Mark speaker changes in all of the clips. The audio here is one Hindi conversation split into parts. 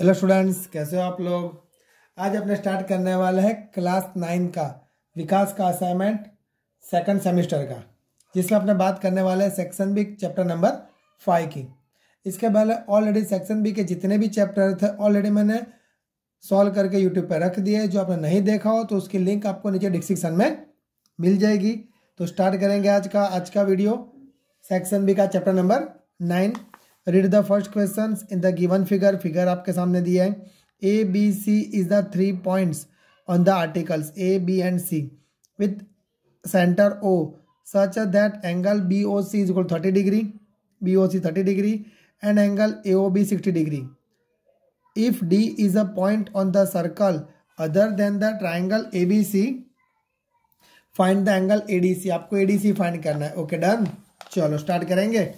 Speaker 1: हेलो स्टूडेंट्स कैसे हो आप लोग आज अपने स्टार्ट करने वाले हैं क्लास नाइन का विकास का असाइनमेंट सेकंड सेमेस्टर का जिसमें अपने बात करने वाले हैं section B chapter number five की इसके पहले ऑलरेडी सेक्शन बी के जितने भी चैप्टर थे ऑलरेडी मैंने सॉल्व करके यूट्यूब पर रख दिए जो आपने नहीं देखा हो तो उसकी लिंक आपको नीचे डिस्क्रिप्सन में मिल जाएगी तो स्टार्ट करेंगे आज का आज का वीडियो सेक्शन बी का chapter number nine read the first question in the given figure figure आपके सामने दिया है A B C is the three points on the articles A B and C with centre O such that angle B O C is equal thirty degree B O C thirty degree and angle A O B sixty degree if D is a point on the circle other than the triangle A B C find the angle A D C आपको ए डी सी फाइंड करना है ओके okay, डन चलो स्टार्ट करेंगे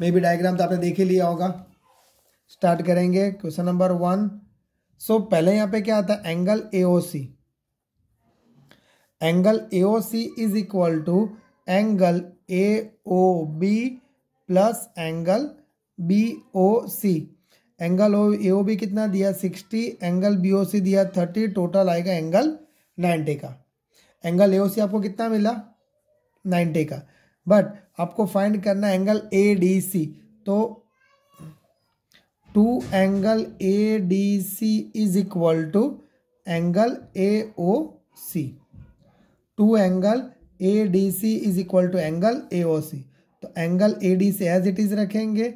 Speaker 1: मे बी डायग्राम तो आपने देख ही लिया होगा स्टार्ट करेंगे क्वेश्चन नंबर वन सो पहले यहाँ पे क्या आता है angle A O C angle A O C is equal to angle A O B plus angle B O C angle O A O B कितना दिया sixty angle B O C दिया थर्टी टोटल आएगा एंगल नाइन्टी का एंगल ए ओ सी आपको कितना मिला नाइन्टी का बट आपको फाइंड करना एंगल ए डी सी तो two angle A D C is equal to angle A O C two angle A D C is equal to angle A O C तो angle A D C as it is रखेंगे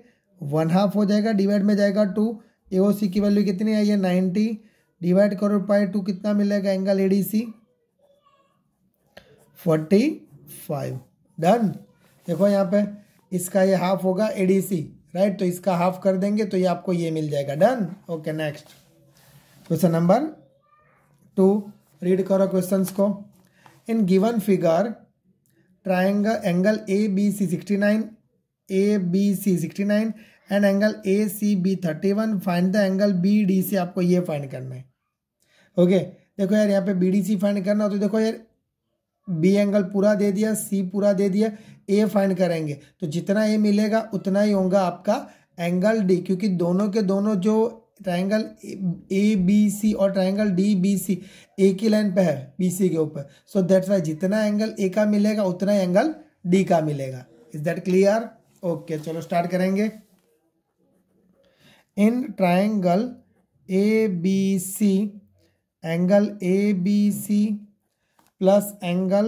Speaker 1: वन हाफ हो जाएगा डिवाइड में जाएगा टू ए ओ सी की वैल्यू कितनी आई है नाइन्टी डिवाइड करो पाए टू कितना मिलेगा angle A D C forty five done देखो यहाँ पे इसका ये हाफ होगा एडीसी राइट तो इसका हाफ कर देंगे तो ये आपको ये मिल जाएगा done okay next question number two read करो क्वेश्चन को in given figure triangle angle A B C sixty nine A B C sixty nine and angle A C B thirty one find the angle B D C आपको ये फाइंड करना है ओके okay, देखो यार यहाँ पे बी डी सी फाइंड करना हो तो देखो यार बी एंगल पूरा दे दिया सी पूरा दे दिया ए फाइंड करेंगे तो जितना ए मिलेगा उतना ही होगा आपका एंगल डी क्योंकि दोनों के दोनों जो ट्राइंगल ए बी सी और triangle D B C A की लाइन पे है बी सी के ऊपर सो दैट्स वाई जितना एंगल ए का मिलेगा उतना ही एंगल डी का मिलेगा इज दैट क्लियर ओके चलो स्टार्ट करेंगे in triangle A B C angle A B C plus angle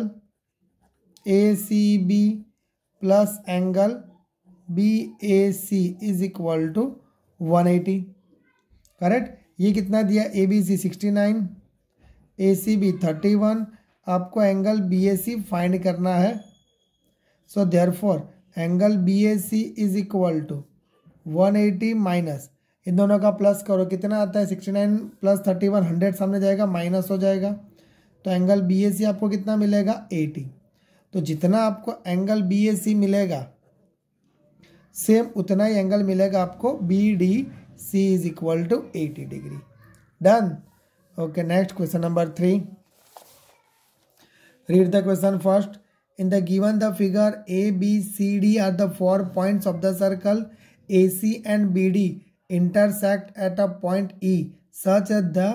Speaker 1: A C B plus angle B A C is equal to one eighty correct ये कितना दिया A B C sixty nine A C B thirty one आपको angle B A C find करना है so therefore angle B A C is equal to one eighty minus इन दोनों का प्लस करो कितना आता है sixty nine plus thirty one hundred सामने जाएगा माइनस हो जाएगा तो एंगल बी आपको कितना मिलेगा एटी तो जितना आपको एंगल बी मिलेगा सेम उतना ही एंगल मिलेगा आपको B D C is equal to eighty degree done okay next question number three read the question first in the given the figure A B C D are the four points of the circle A C and B D intersect at a point E such at the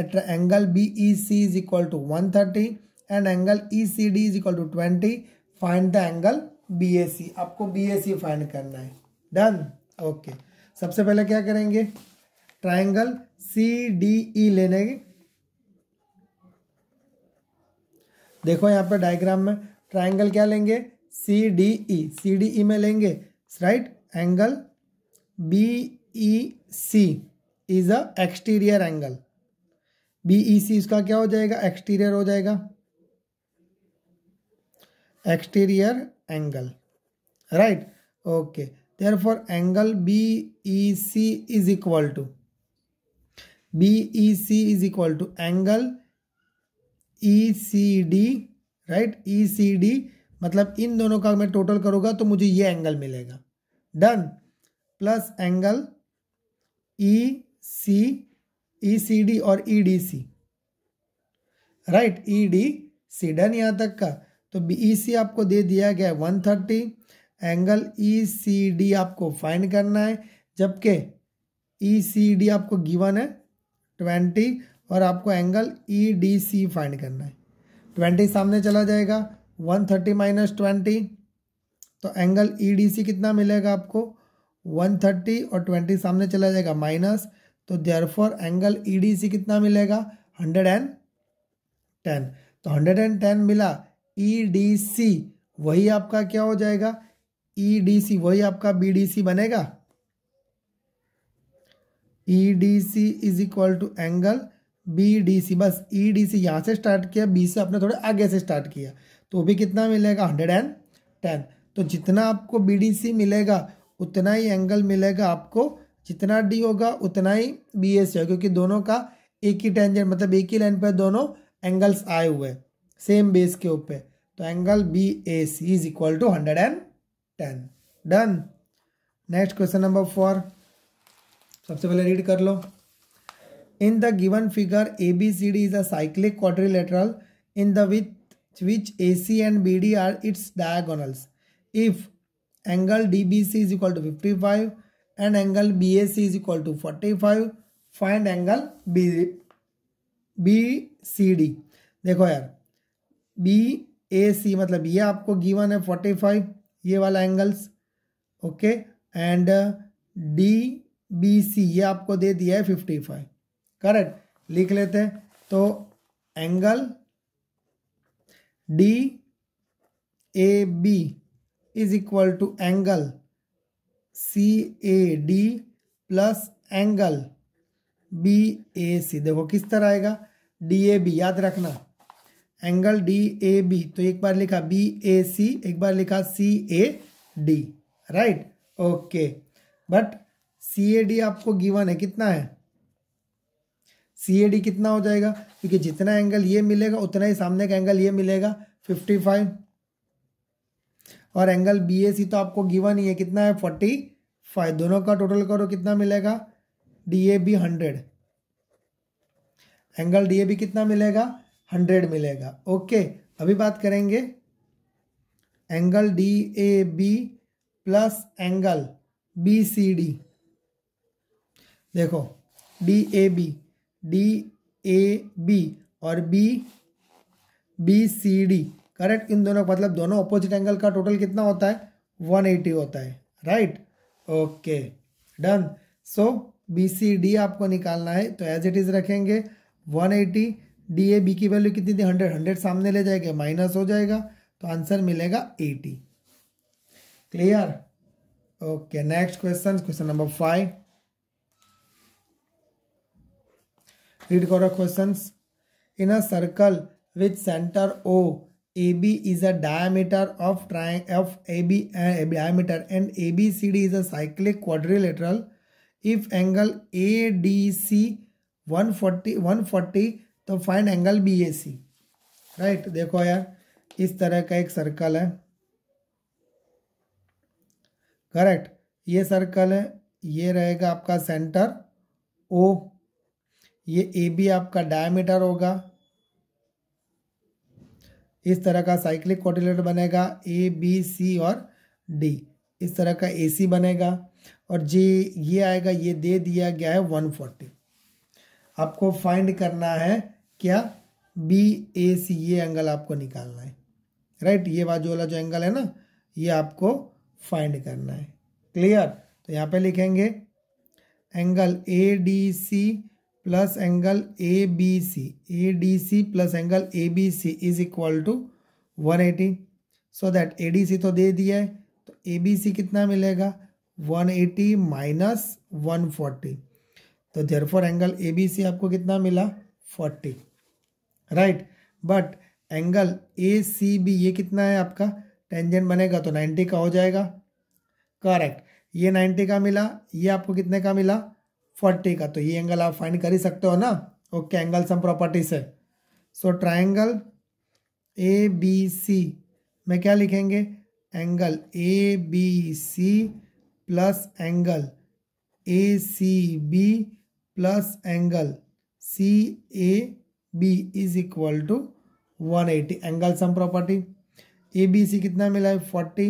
Speaker 1: at angle BEC is equal to 130 and angle ECD is equal to 20. Find the angle BAC. आपको BAC find करना है डन ओके okay. सबसे पहले क्या करेंगे ट्राइंगल सी डी ई लेने की देखो यहाँ पे डायग्राम में ट्राइंगल क्या लेंगे C D E C D E में लेंगे right angle B E C is a exterior angle BEC e इसका क्या हो जाएगा एक्सटीरियर हो जाएगा exterior angle right okay therefore angle B E C is equal to B E C is equal to angle E C D right E C D मतलब इन दोनों का मैं टोटल करूंगा तो मुझे ये एंगल मिलेगा done plus angle E C ECD e और EDC right E C done यहाँ तक का तो बी सी e आपको दे दिया गया है one thirty angle E C D आपको फाइंड करना है जबकि ई सी डी आपको गिवन है ट्वेंटी और आपको angle E D C find करना है ट्वेंटी सामने चला जाएगा वन थर्टी माइनस ट्वेंटी तो एंगल ई डी सी कितना मिलेगा आपको वन थर्टी और ट्वेंटी सामने चला जाएगा माइनस तो फॉर एंगल ईडीसी कितना मिलेगा हंड्रेड एंड टेन तो हंड्रेड एंड टेन मिला ईडीसी e वही आपका क्या हो जाएगा ईडीसी e वही आपका बीडीसी बनेगा EDC is equal to angle BDC बस ईडीसी e यहाँ से स्टार्ट किया बी से आपने थोड़े आगे से स्टार्ट किया तो भी कितना मिलेगा हंड्रेड एंड टेन तो जितना आपको बीडीसी मिलेगा उतना ही एंगल मिलेगा आपको जितना डी होगा उतना ही बी एस होगा क्योंकि दोनों का एक ही टेंजेंट मतलब एक ही लाइन पर दोनों एंगल्स आए हुए हैं सेम बेस के ऊपर तो angle B A C is equal to hundred and ten done next question number four सबसे पहले रीड कर लो in the given figure A B C D is a cyclic quadrilateral in the with which A C and B D are its diagonals if angle D B C is equal to fifty five and angle B A C is equal to forty five find angle B B C D देखो यार बी ए सी मतलब ये आपको गिवन है फोर्टी फाइव ये वाला angles okay and D B C ये आपको दे दिया है फिफ्टी फाइव करेक्ट लिख लेते हैं तो angle D A B is equal to angle C A D plus angle B A C देखो किस तरह आएगा डी ए बी याद रखना एंगल डी ए बी तो एक बार लिखा बी ए सी एक बार लिखा C A D right okay but C A D आपको गिवन है कितना है सी ए डी कितना हो जाएगा क्योंकि जितना एंगल ये मिलेगा उतना ही सामने का एंगल ये मिलेगा फिफ्टी फाइव और एंगल बी ए सी तो आपको गिवन ही है कितना है फोर्टी फाइव दोनों का टोटल करो कितना मिलेगा D A B hundred angle D A B कितना मिलेगा हंड्रेड मिलेगा ओके अभी बात करेंगे angle D A B plus angle B C D देखो D A B D A B और B B C D correct इन दोनों मतलब दोनों अपोजिट एंगल का टोटल कितना होता है 180 होता है right okay done so B C D आपको निकालना है तो एज इट इज़ रखेंगे 180 एटी डी ए बी की वैल्यू कितनी थी हंड्रेड हंड्रेड सामने ले जाएंगे माइनस हो जाएगा तो आंसर मिलेगा 80 clear okay next question question number five read करो questions in a circle with centre O AB is a diameter of triangle of AB uh, diameter and ABCD is a cyclic quadrilateral if angle ADC 140 140 तो find angle B A C right देखो यार इस तरह का एक सर्कल है करेक्ट ये सर्कल है ये रहेगा आपका सेंटर ओ ये ए बी आपका डायमीटर होगा इस तरह का साइक्लिक कोऑर्डिनेटर बनेगा ए बी सी और डी इस तरह का ए सी बनेगा और जी ये आएगा ये दे दिया गया है वन फोर्टी आपको फाइंड करना है क्या बी ए सी ये एंगल आपको निकालना है राइट ये बाजू वाला जो एंगल है ना ये आपको फाइंड करना है क्लियर तो यहाँ पे लिखेंगे angle A D C plus angle A B C A D C plus angle A B C is equal to one eighty so that A D C तो दे दिया है तो ए बी सी कितना मिलेगा one eighty minus one forty तो therefore angle A B C आपको कितना मिला forty right but angle A C B ये कितना है आपका टेंजेंट बनेगा तो नाइन्टी का हो जाएगा करेक्ट ये नाइन्टी का मिला ये आपको कितने का मिला फोर्टी का तो ये एंगल आप फाइंड कर ही सकते हो ना ओके एंगल सम प्रॉपर्टी से सो ट्राइंगल ए बी सी में क्या लिखेंगे angle A B C plus angle A C B plus angle C A B is equal to one eighty angle sum property A B C कितना मिला है फोर्टी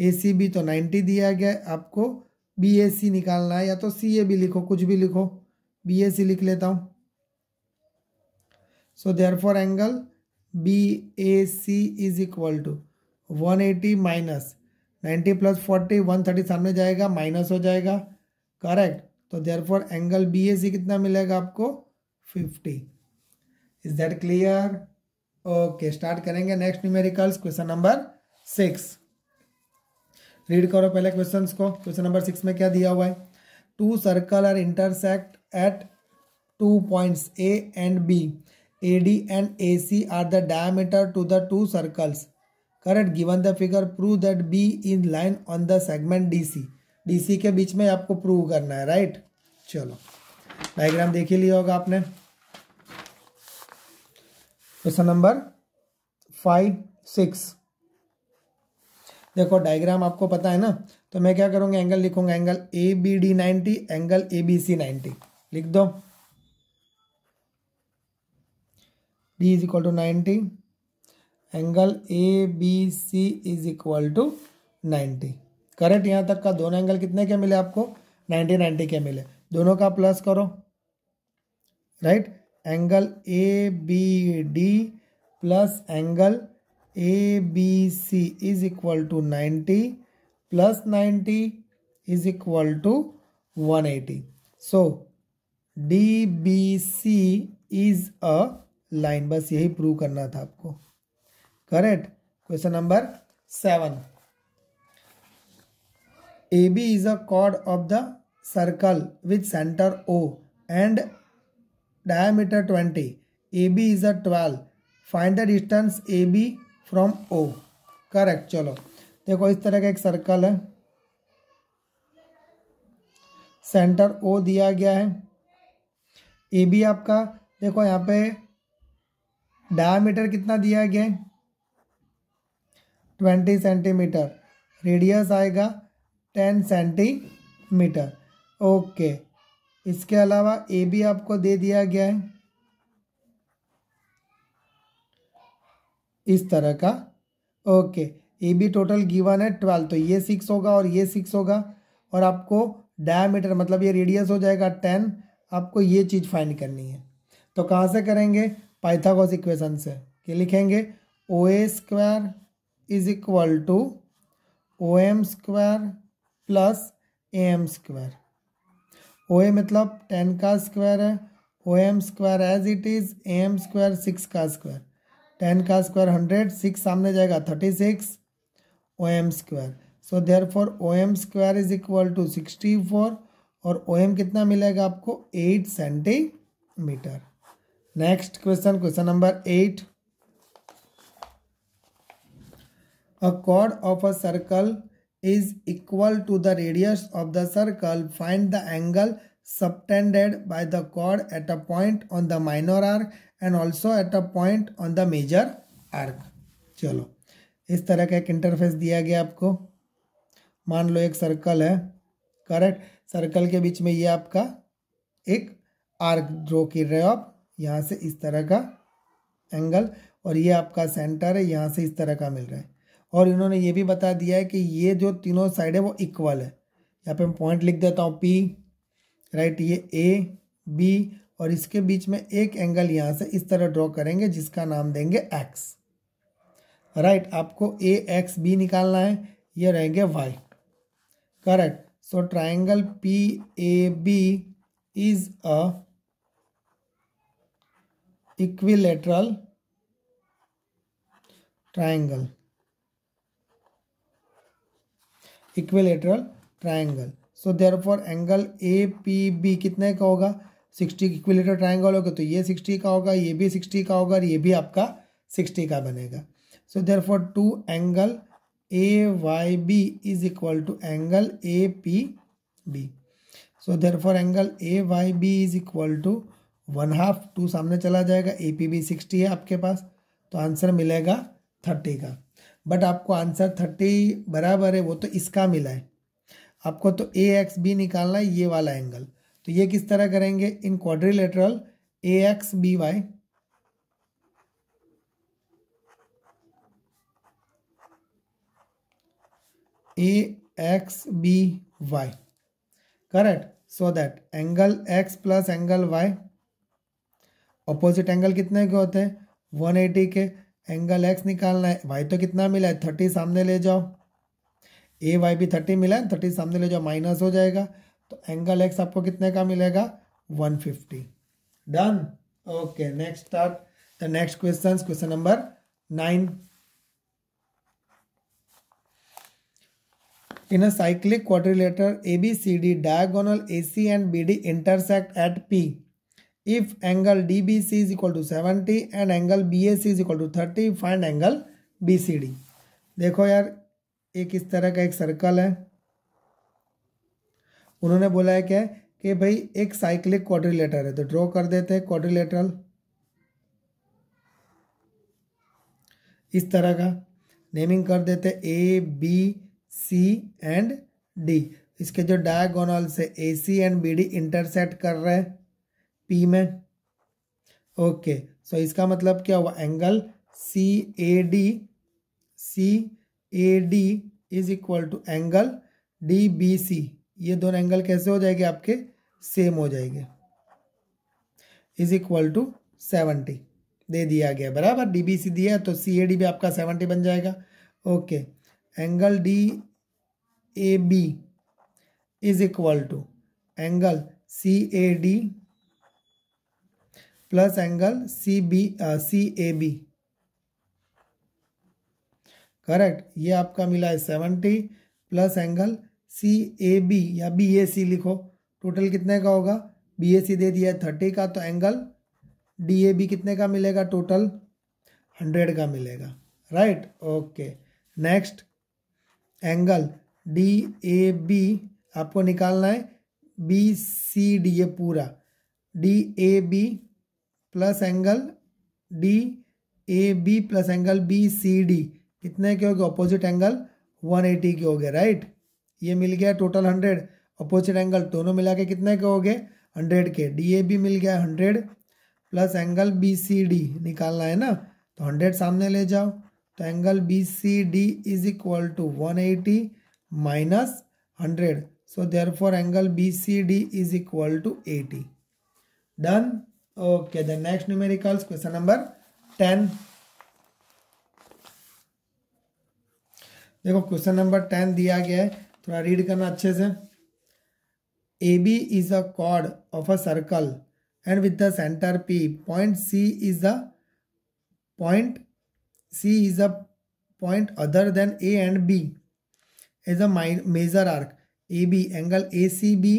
Speaker 1: ए सी बी तो नाइन्टी दिया गया आपको बी एस सी निकालना है या तो सी ए भी लिखो कुछ भी लिखो बी ए सी लिख लेता हूँ so therefore angle B A C is equal to one eighty minus ninety plus forty one thirty सामने जाएगा माइनस हो जाएगा करेक्ट तो therefore angle B A C कितना मिलेगा आपको fifty is that clear okay start करेंगे next numericals question number six read करो पहले क्वेश्चन को क्वेश्चन नंबर सिक्स में क्या दिया हुआ है two circles are intersect at two points A and B A D and A C are the diameter to the two circles correct given the figure prove that B in line on the segment D C D C के बीच में आपको प्रूव करना है राइट right? चलो डायग्राम देख ही लिया होगा आपने क्वेश्चन नंबर फाइव सिक्स देखो डायग्राम आपको पता है ना तो मैं क्या करूँगा एंगल लिखूंगा angle A B D ninety angle A B C ninety लिख दो D is equal to ninety angle A B C is equal to ninety correct यहाँ तक का दोनों एंगल कितने के मिले आपको नाइन्टी नाइन्टी के मिले दोनों का प्लस करो right angle A B D plus angle A B C is equal to ninety plus ninety is equal to one eighty so D B C is a line बस यही प्रूव करना था आपको correct question number seven A B is a chord of the circle with centre O and diameter twenty A B is a twelve find the distance A B from O correct चलो देखो इस तरह का एक सर्कल है सेंटर ओ दिया गया है ए बी आपका देखो यहाँ पे डायमीटर कितना दिया गया है ट्वेंटी सेंटीमीटर रेडियस आएगा टेन सेंटीमीटर ओके इसके अलावा ए बी आपको दे दिया गया है इस तरह का ओके ये भी टोटल गिवन है ट्वेल्व तो ये सिक्स होगा और ये सिक्स होगा और आपको डायमीटर मतलब ये रेडियस हो जाएगा टेन आपको ये चीज़ फाइंड करनी है तो कहाँ से करेंगे पाइथागोस इक्वेशन से कि लिखेंगे O A square is equal to O M square plus A M square O A मतलब टेन का स्क्वायर है O M square as it is A M square six का स्क्वायर टेन का स्क्वायर हंड्रेड सिक्स सामने जाएगा thirty six O M square so therefore O M square is equal to sixty four और ओ एम कितना मिलेगा आपको eight centimetre next question question number eight a chord of a circle is equal to the radius of the circle find the angle subtended by the chord at a point on the minor arc and also at a point on the major arc चलो इस तरह का एक इंटरफेस दिया गया आपको मान लो एक सर्कल है करेक्ट सर्कल के बीच में ये आपका एक आर्क ड्रॉ कर रहे हो आप यहाँ से इस तरह का एंगल और ये आपका सेंटर है यहाँ से इस तरह का मिल रहा है और इन्होंने ये भी बता दिया है कि ये जो तीनों साइड है वो इक्वल है यहाँ पे मैं पॉइंट लिख देता हूँ पी राइट ये ए बी और इसके बीच में एक एंगल यहाँ से इस तरह ड्रॉ करेंगे जिसका नाम देंगे एक्स राइट right, आपको ए एक्स बी निकालना है ये रहेंगे Y correct so triangle P A B is a equilateral triangle equilateral triangle so therefore angle A P B कितने का होगा सिक्सटी इक्विलेटर ट्राइंगल होगा तो ये सिक्सटी का होगा ये भी सिक्सटी का होगा और ये भी आपका सिक्सटी का बनेगा so therefore two angle A Y B is equal to angle A P B so therefore angle A Y B is equal to one half two सामने चला जाएगा ए पी बी सिक्सटी है आपके पास तो आंसर मिलेगा थर्टी का बट आपको आंसर थर्टी बराबर है वो तो इसका मिला है आपको तो ए एक्स बी निकालना है ये वाला एंगल तो ये किस तरह करेंगे in quadrilateral A X B Y A X B Y correct so that angle X plus angle Y opposite angle कितने के होते हैं 180 के एंगल एक्स निकालना है वाई तो कितना मिला है थर्टी सामने ले जाओ ए वाई भी थर्टी मिला थर्टी सामने ले जाओ माइनस हो जाएगा तो एंगल एक्स आपको कितने का मिलेगा one fifty done okay next start the next question question number nine in a cyclic quadrilateral A B C D diagonal A C and B D intersect at P if angle D B C is equal to seventy and angle B A C is equal to thirty angle B C D देखो यार एक इस तरह का एक सर्कल है उन्होंने बोला है क्या कि भाई एक साइक्लिक क्वाड्रिलेटर है तो ड्रॉ कर देते हैं क्वाड्रिलेटरल इस तरह का नेमिंग कर देते A B C and D इसके जो डायगोनल से A C and B D intersect कर रहे हैं पी में ओके सो इसका मतलब क्या हुआ angle C A D C A D is equal to angle D B C ये दोनों एंगल कैसे हो जाएंगे आपके सेम हो जाएंगे इज इक्वल टू सेवेंटी दे दिया गया बराबर डी बी सी दिया तो सी ए डी भी आपका सेवेंटी बन जाएगा okay angle D A B is equal to angle C A D plus angle C B C A B correct ये आपका मिला है seventy plus angle C A B या बी ए सी लिखो टोटल कितने का होगा बी ए सी दे दिया है थर्टी का तो एंगल डी ए बी कितने का मिलेगा टोटल हंड्रेड का मिलेगा right okay next angle D A B आपको निकालना है बी सी डी ए पूरा D A B plus angle D A B plus angle B C D कितने के हो गए अपोजिट एंगल 180 के हो गए राइट ये मिल गया टोटल 100 अपोजिट एंगल दोनों मिला के कितने के हो गए 100 के डी ए भी मिल गया 100 plus angle B C D निकालना है ना तो 100 सामने ले जाओ तो angle B C D is equal to one eighty minus hundred so therefore angle B C D is equal to eighty done okay the next numericals question number ten देखो क्वेश्चन नंबर टेन दिया गया है थोड़ा रीड करना अच्छे से A B is a chord of a circle and with the centre P point C is the point C is a point other than A and B is a major arc A B angle A C B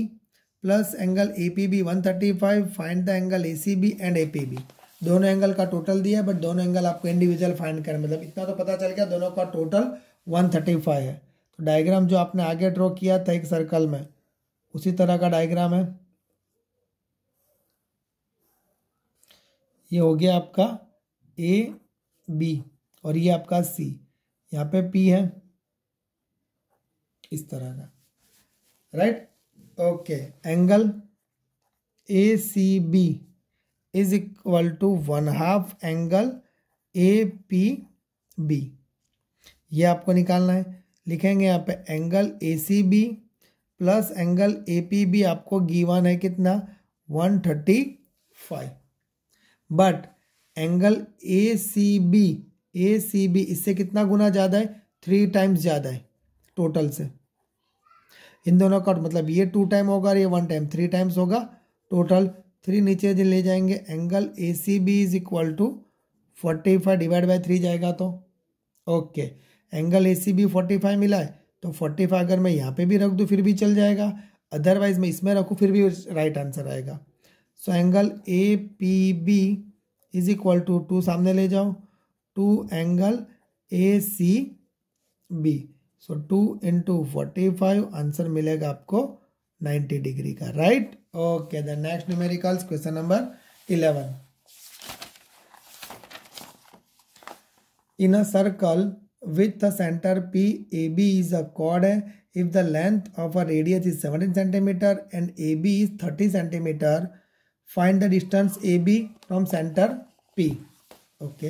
Speaker 1: plus angle A P B one thirty five find the angle A C B and A P B दोनों एंगल का टोटल दिया है बट दोनों एंगल आपको इंडिविजुअल फाइंड करें मतलब इतना तो पता चल गया दोनों का टोटल वन थर्टी फाइव है तो डायग्राम जो आपने आगे ड्रॉ किया था एक सर्कल में उसी तरह का डायग्राम है ये हो गया आपका ए बी और ये आपका सी यहाँ पे पी है इस तरह का right okay angle A C B is equal to one half angle A P B ये आपको निकालना है लिखेंगे यहाँ पे angle A C B plus angle A P B आपको गीवन है कितना one thirty five but angle A C B A C B इससे कितना गुना ज़्यादा है थ्री टाइम्स ज़्यादा है टोटल से इन दोनों का मतलब ये टू टाइम होगा और ये वन टाइम थ्री टाइम्स होगा टोटल थ्री नीचे ले जाएंगे angle A C B is equal to forty five divide by three जाएगा तो okay okay. Angle A C भी फोर्टी फाइव मिला है तो फोर्टी फाइव अगर मैं यहाँ पे भी रख दूँ फिर भी चल जाएगा अदरवाइज मैं इसमें रखूँ फिर भी राइट आंसर आएगा so angle A P B is equal to two सामने ले जाओ two angle A C B so two into forty five answer मिलेगा आपको नाइन्टी डिग्री का right okay the next numericals question number eleven in a circle with the center PAB is a chord if the length of a radius is 17 a and AB is 30 find find the distance AB from center P okay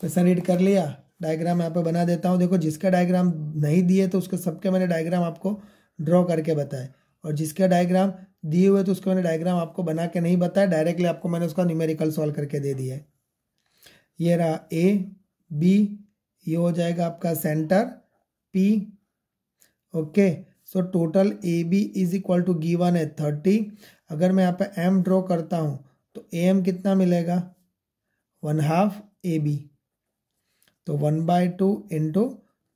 Speaker 1: question read कर लिया डायग्राम यहाँ पे बना देता हूँ देखो जिसके डायग्राम नहीं दिए तो उसके सबके मैंने डायग्राम आपको ड्रॉ करके बताए और जिसके डायग्राम दिए हुए तो उसके मैंने डायग्राम आपको बना के नहीं बताया डायरेक्टली आपको मैंने उसका न्यूमेरिकल सॉल्व करके दे दिया है ये रहा ए बी ये हो जाएगा आपका centre P okay so total A B is equal to given है थर्टी अगर मैं यहाँ पे एम ड्रॉ करता हूँ तो ए एम कितना मिलेगा वन हाफ ए बी तो one by two into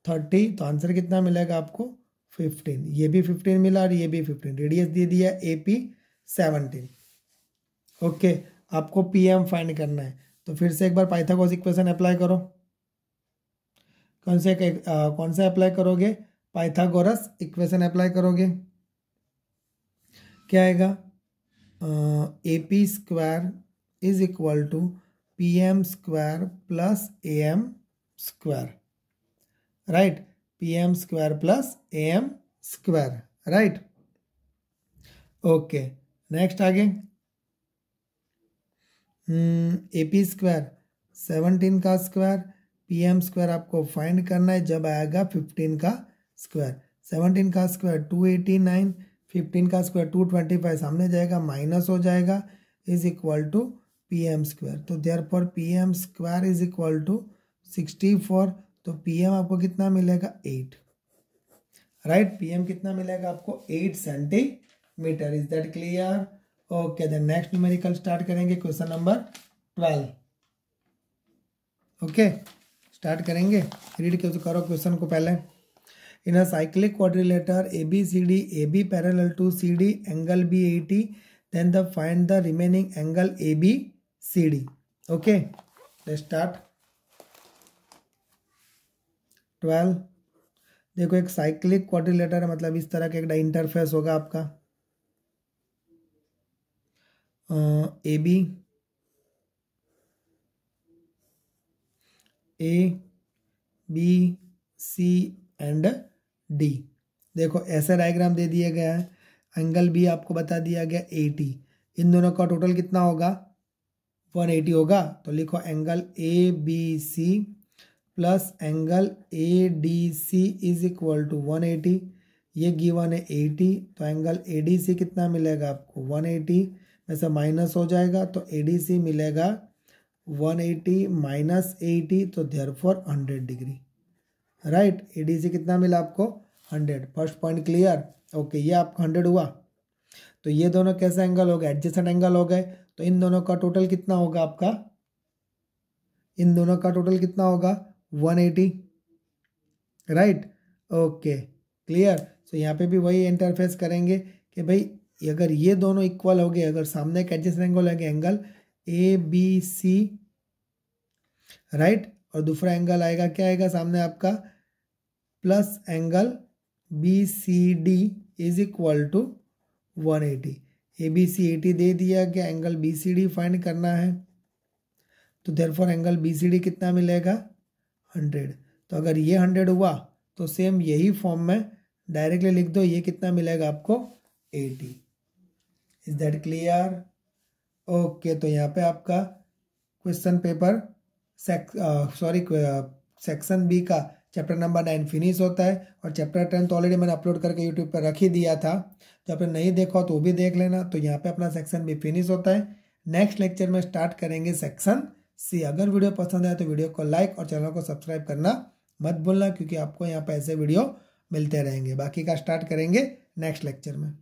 Speaker 1: thirty तो आंसर कितना मिलेगा आपको फिफ्टीन ये भी फिफ्टीन मिला और ये भी फिफ्टीन रेडियस दे दिया ए पी सेवनटीन ओके आपको पी एम फाइंड करना है तो फिर से एक बार पाइथागोरस इक्वेशन अप्लाई करो कौन से कौन सा अप्लाई करोगे पाइथागोरस इक्वेशन अप्लाई करोगे क्या आएगा A P square is equal to P M square plus A M square right P M square plus A M square right okay next आगे ए पी स्क्वायर सेवनटीन का स्क्वायर पी एम स्क्वायर आपको फाइंड करना है जब आएगा फिफ्टीन का स्क्वायर सेवनटीन का square two eighty nine fifteen का स्क्वायर टू ट्वेंटी फाइव सामने जाएगा माइनस हो जाएगा is equal to P M square तो therefore P M square is equal to sixty four तो पी एम आपको कितना मिलेगा एट राइट पी एम कितना मिलेगा आपको eight centimetre is that clear okay then next numerical start करेंगे question number twelve okay okay. Start करेंगे रीड क्यों करो क्वेश्चन को पहले in a cyclic quadrilateral A B C D A B parallel to C D angle B eighty find the remaining angle A B C D okay start twelve देखो एक साइक्लिक क्वाड्रिलेटर है मतलब इस तरह का एक इंटरफेस होगा आपका A B A B C and D देखो ऐसे डायग्राम दे दिया गया है एंगल बी आपको बता दिया गया ए टी इन दोनों का टोटल कितना होगा वन एटी होगा तो लिखो angle A B C plus angle A D C is equal to one eighty ये गिवन है एटी तो एंगल ए डी सी कितना मिलेगा आपको वन एटी में से माइनस हो जाएगा तो ए डी सी मिलेगा 180 माइनस एटी तो therefore hundred degree right A से कितना मिला आपको hundred first point clear okay ये आपका हंड्रेड हुआ तो ये दोनों कैसे एंगल हो गए एडजस्टेंट एंगल हो गए तो इन दोनों का टोटल कितना होगा आपका इन दोनों का टोटल कितना होगा 180 राइट ओके क्लियर सो यहाँ पे भी वही इंटरफेस करेंगे कि भाई अगर ये दोनों इक्वल हो गए अगर सामने का एडजस्ट एंगल है angle A B C right और दूसरा एंगल आएगा क्या आएगा सामने आपका plus angle B C D is equal to one eighty A B C eighty दे दिया कि angle B C D find करना है तो therefore angle B C D कितना मिलेगा हंड्रेड तो अगर ये हंड्रेड हुआ तो सेम यही फॉर्म में डायरेक्टली लिख दो ये कितना मिलेगा आपको eighty is that clear okay तो यहाँ पे आपका question paper sorry section B का चैप्टर नंबर नाइन फिनिश होता है और चैप्टर टेन तो ऑलरेडी मैंने अपलोड करके यूट्यूब पर रख ही दिया था जो आपने नहीं देखा तो भी देख लेना तो यहाँ पे अपना सेक्शन बी फिनिश होता है नेक्स्ट लेक्चर में स्टार्ट करेंगे सेक्शन सी अगर वीडियो पसंद आए तो वीडियो को लाइक और चैनल को सब्सक्राइब करना मत भूलना क्योंकि आपको यहाँ पर ऐसे वीडियो मिलते रहेंगे बाकी का स्टार्ट करेंगे नेक्स्ट लेक्चर में